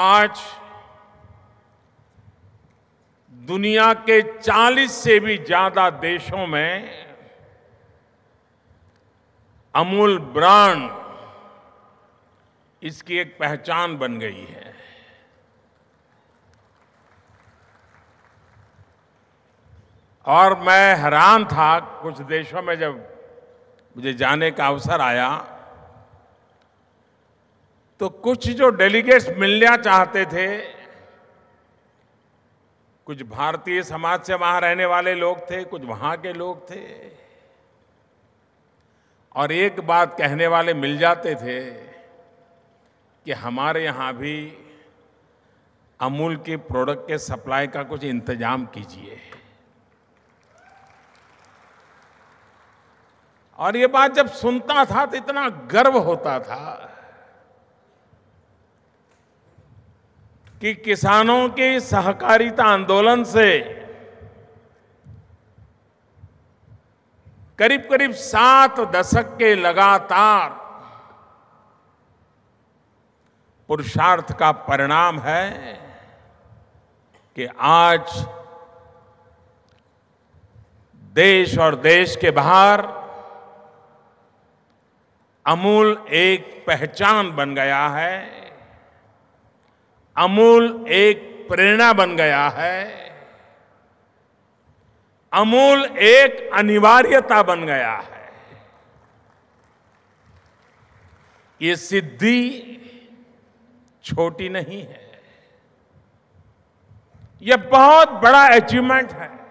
आज दुनिया के 40 से भी ज्यादा देशों में अमूल ब्रांड इसकी एक पहचान बन गई है और मैं हैरान था कुछ देशों में जब मुझे जाने का अवसर आया तो कुछ जो डेलीगेट्स मिलना चाहते थे कुछ भारतीय समाज से वहां रहने वाले लोग थे कुछ वहां के लोग थे और एक बात कहने वाले मिल जाते थे कि हमारे यहां भी अमूल के प्रोडक्ट के सप्लाई का कुछ इंतजाम कीजिए और ये बात जब सुनता था तो इतना गर्व होता था कि किसानों के सहकारिता आंदोलन से करीब करीब सात दशक के लगातार पुरुषार्थ का परिणाम है कि आज देश और देश के बाहर अमूल एक पहचान बन गया है अमूल एक प्रेरणा बन गया है अमूल एक अनिवार्यता बन गया है ये सिद्धि छोटी नहीं है यह बहुत बड़ा अचीवमेंट है